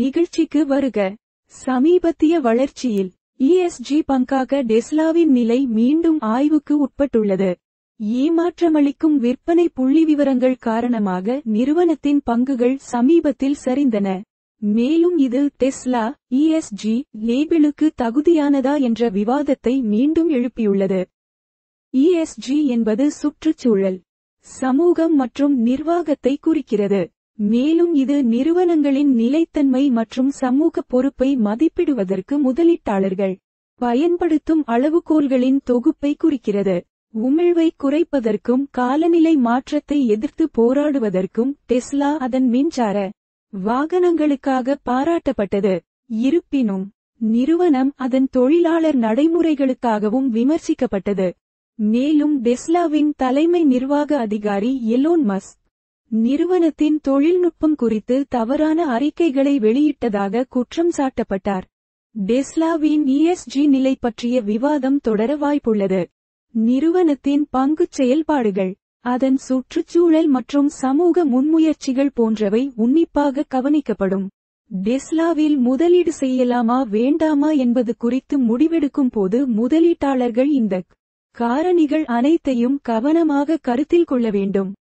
நிகழ்ச்சிக்கு வருக சமீபத்திய வளர்ச்சியில் இஎஸ்ஜி e பங்காக டெஸ்லாவின் நிலை மீண்டும் ஆய்வுக்கு உட்பட்டுள்ளது ஏமாற்றமளிக்கும் விற்பனை புள்ளி விவரங்கள் காரணமாக நிறுவனத்தின் பங்குகள் சமீபத்தில் சரிந்தன மேலும் இது டெஸ்லா இஎஸ்ஜி e லேபிளுக்கு தகுதியானதா என்ற விவாதத்தை மீண்டும் எழுப்பியுள்ளது இஎஸ்ஜி e என்பது சுற்றுச்சூழல் சமூகம் மற்றும் நிர்வாகத்தை குறிக்கிறது மேலும் இது நிறுவனங்களின் நிலைத்தன்மை மற்றும் சமூக பொறுப்பை மதிப்பிடுவதற்கு முதலீட்டாளர்கள் பயன்படுத்தும் அளவுகோல்களின் தொகுப்பை குறிக்கிறது உமிழ்வை குறைப்பதற்கும் காலநிலை மாற்றத்தை எதிர்த்து போராடுவதற்கும் டெஸ்லா அதன் மின்சார வாகனங்களுக்காக பாராட்டப்பட்டது இருப்பினும் நிறுவனம் அதன் தொழிலாளர் நடைமுறைகளுக்காகவும் விமர்சிக்கப்பட்டது மேலும் டெஸ்லாவின் தலைமை நிர்வாக அதிகாரி எலோன் மஸ்க் நிறுவனத்தின் தொழில்நுட்பம் குறித்து தவறான அறிக்கைகளை வெளியிட்டதாக குற்றம் சாட்டப்பட்டார் டெஸ்லாவின் இஎஸ்ஜி நிலை பற்றிய விவாதம் தொடர வாய்ப்புள்ளது நிறுவனத்தின் பங்குச் செயல்பாடுகள் அதன் சுற்றுச்சூழல் மற்றும் சமூக முன்முயற்சிகள் போன்றவை உன்னிப்பாக கவனிக்கப்படும் டெஸ்லாவில் முதலீடு செய்யலாமா வேண்டாமா என்பது குறித்து முடிவெடுக்கும் போது முதலீட்டாளர்கள் இந்த காரணிகள் அனைத்தையும் கவனமாக கருத்தில் கொள்ள வேண்டும்